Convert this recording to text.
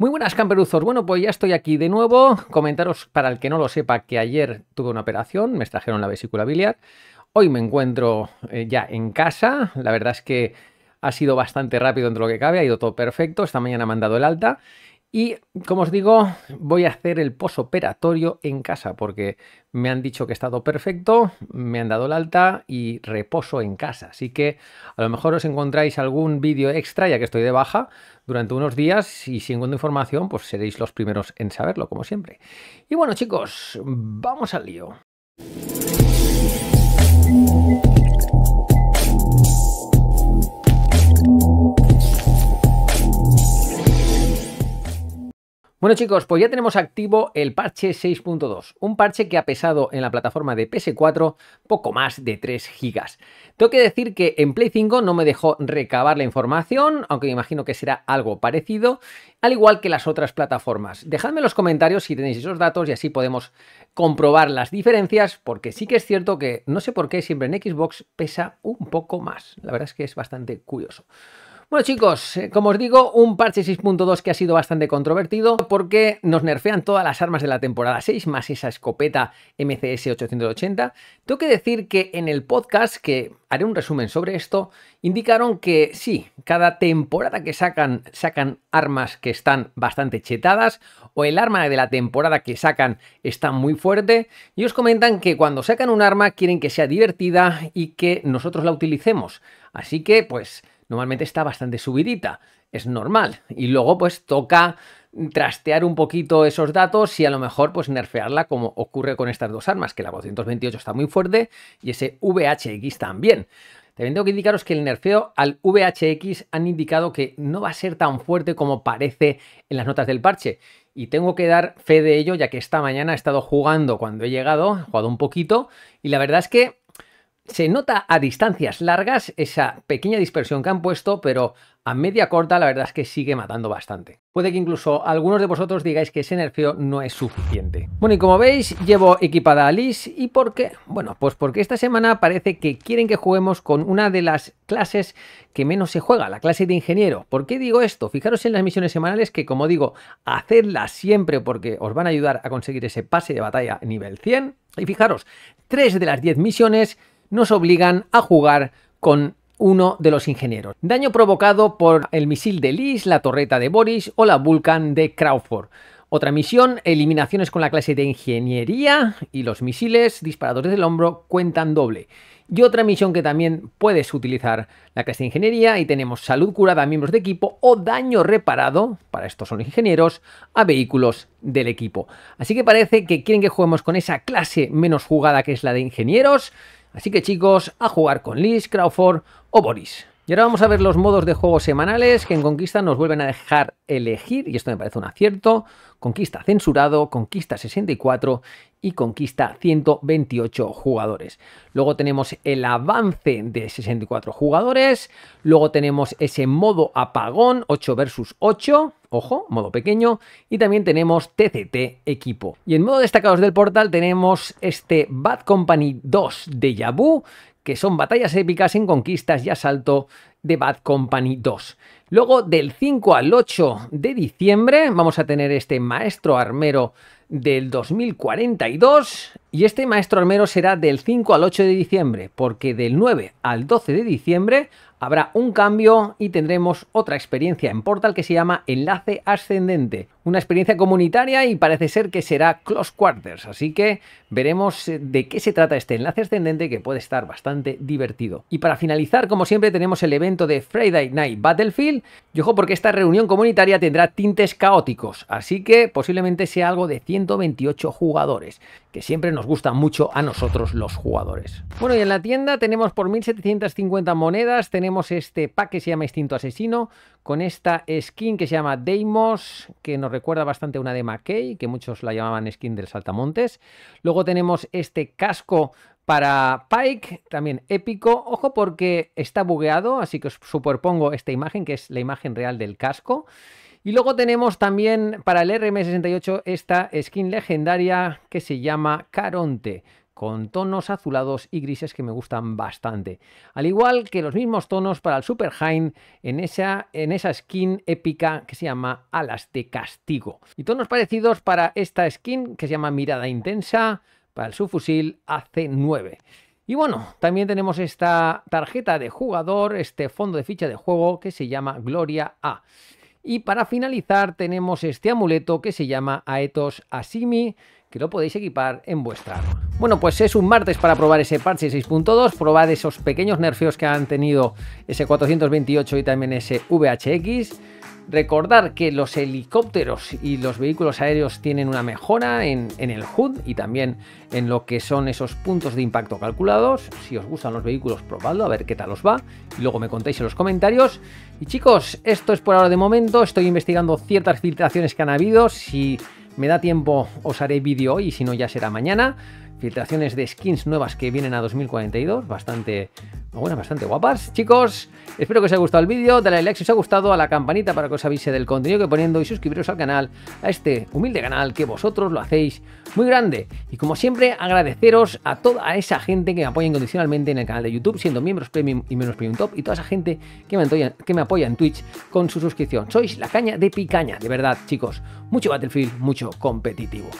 Muy buenas camperuzos, bueno pues ya estoy aquí de nuevo, comentaros para el que no lo sepa que ayer tuve una operación, me extrajeron la vesícula biliar, hoy me encuentro eh, ya en casa, la verdad es que ha sido bastante rápido entre lo que cabe, ha ido todo perfecto, esta mañana ha mandado el alta y como os digo, voy a hacer el posoperatorio en casa porque me han dicho que he estado perfecto, me han dado la alta y reposo en casa. Así que a lo mejor os encontráis algún vídeo extra ya que estoy de baja durante unos días y si encuentro información pues seréis los primeros en saberlo como siempre. Y bueno chicos, vamos al lío. Bueno chicos, pues ya tenemos activo el parche 6.2, un parche que ha pesado en la plataforma de PS4 poco más de 3 gigas. Tengo que decir que en Play 5 no me dejó recabar la información, aunque me imagino que será algo parecido, al igual que las otras plataformas. Dejadme en los comentarios si tenéis esos datos y así podemos comprobar las diferencias, porque sí que es cierto que no sé por qué siempre en Xbox pesa un poco más. La verdad es que es bastante curioso. Bueno chicos, eh, como os digo, un parche 6.2 que ha sido bastante controvertido porque nos nerfean todas las armas de la temporada 6 más esa escopeta MCS 880. Tengo que decir que en el podcast, que haré un resumen sobre esto, indicaron que sí, cada temporada que sacan, sacan armas que están bastante chetadas o el arma de la temporada que sacan está muy fuerte y os comentan que cuando sacan un arma quieren que sea divertida y que nosotros la utilicemos. Así que pues normalmente está bastante subidita, es normal. Y luego pues toca trastear un poquito esos datos y a lo mejor pues nerfearla como ocurre con estas dos armas, que la 228 está muy fuerte y ese VHX también. También tengo que indicaros que el nerfeo al VHX han indicado que no va a ser tan fuerte como parece en las notas del parche. Y tengo que dar fe de ello ya que esta mañana he estado jugando cuando he llegado, he jugado un poquito y la verdad es que se nota a distancias largas esa pequeña dispersión que han puesto, pero a media corta la verdad es que sigue matando bastante. Puede que incluso algunos de vosotros digáis que ese nerfeo no es suficiente. Bueno, y como veis, llevo equipada a Liz. ¿Y por qué? Bueno, pues porque esta semana parece que quieren que juguemos con una de las clases que menos se juega, la clase de ingeniero. ¿Por qué digo esto? Fijaros en las misiones semanales que, como digo, hacedlas siempre porque os van a ayudar a conseguir ese pase de batalla nivel 100. Y fijaros, 3 de las 10 misiones nos obligan a jugar con uno de los ingenieros. Daño provocado por el misil de Lys, la torreta de Boris o la Vulcan de Crawford. Otra misión, eliminaciones con la clase de ingeniería y los misiles disparadores del hombro cuentan doble. Y otra misión que también puedes utilizar la clase de ingeniería y tenemos salud curada a miembros de equipo o daño reparado, para estos son ingenieros, a vehículos del equipo. Así que parece que quieren que juguemos con esa clase menos jugada que es la de ingenieros Así que chicos, a jugar con Liz, Crawford o Boris. Y ahora vamos a ver los modos de juego semanales que en Conquista nos vuelven a dejar elegir, y esto me parece un acierto, Conquista censurado, Conquista 64 y Conquista 128 jugadores. Luego tenemos el avance de 64 jugadores, luego tenemos ese modo apagón 8 versus 8, ojo, modo pequeño, y también tenemos TCT equipo. Y en modo destacados del portal tenemos este Bad Company 2 de Yabu, que son batallas épicas en conquistas y asalto de Bad Company 2. Luego del 5 al 8 de diciembre vamos a tener este Maestro Armero del 2042 y este maestro armero será del 5 al 8 de diciembre porque del 9 al 12 de diciembre habrá un cambio y tendremos otra experiencia en Portal que se llama Enlace Ascendente, una experiencia comunitaria y parece ser que será Close Quarters, así que veremos eh, de qué se trata este Enlace Ascendente que puede estar bastante divertido. Y para finalizar, como siempre, tenemos el evento de Friday Night Battlefield, y ojo porque esta reunión comunitaria tendrá tintes caóticos, así que posiblemente sea algo de 100 128 jugadores, que siempre nos gusta mucho a nosotros los jugadores. Bueno, y en la tienda tenemos por 1750 monedas, tenemos este pack que se llama Instinto Asesino, con esta skin que se llama Deimos, que nos recuerda bastante a una de McKay, que muchos la llamaban skin del Saltamontes. Luego tenemos este casco para Pike, también épico. Ojo porque está bugueado, así que os superpongo esta imagen, que es la imagen real del casco. Y luego tenemos también para el RM68 esta skin legendaria que se llama Caronte con tonos azulados y grises que me gustan bastante. Al igual que los mismos tonos para el Super Hind en esa, en esa skin épica que se llama Alas de Castigo. Y tonos parecidos para esta skin que se llama Mirada Intensa para el subfusil AC9. Y bueno, también tenemos esta tarjeta de jugador, este fondo de ficha de juego que se llama Gloria A. Y para finalizar tenemos este amuleto que se llama Aetos Asimi, que lo podéis equipar en vuestra arma. Bueno, pues es un martes para probar ese parche 6.2, probar esos pequeños nerfeos que han tenido ese 428 y también ese VHX. Recordar que los helicópteros y los vehículos aéreos tienen una mejora en, el HUD y también en lo que son esos puntos de impacto calculados. Si os gustan los vehículos, probadlo, a ver qué tal os va. Y luego me contéis en los comentarios. Y chicos, esto es por ahora de momento. Estoy investigando ciertas filtraciones que han habido. Si me da tiempo, os haré vídeo hoy, y si no ya será mañana. Filtraciones de skins nuevas que vienen a 2042, bastante bueno, bastante guapas. Chicos, espero que os haya gustado el vídeo, dale like si os ha gustado, a la campanita para que os avise del contenido que poniendo y suscribiros al canal, a este humilde canal que vosotros lo hacéis muy grande. Y como siempre, agradeceros a toda esa gente que me apoya incondicionalmente en el canal de YouTube, siendo miembros premium y menos premium top, y toda esa gente que me, que me apoya en Twitch con su suscripción. Sois la caña de picaña, de verdad, chicos. Mucho Battlefield, mucho competitivo.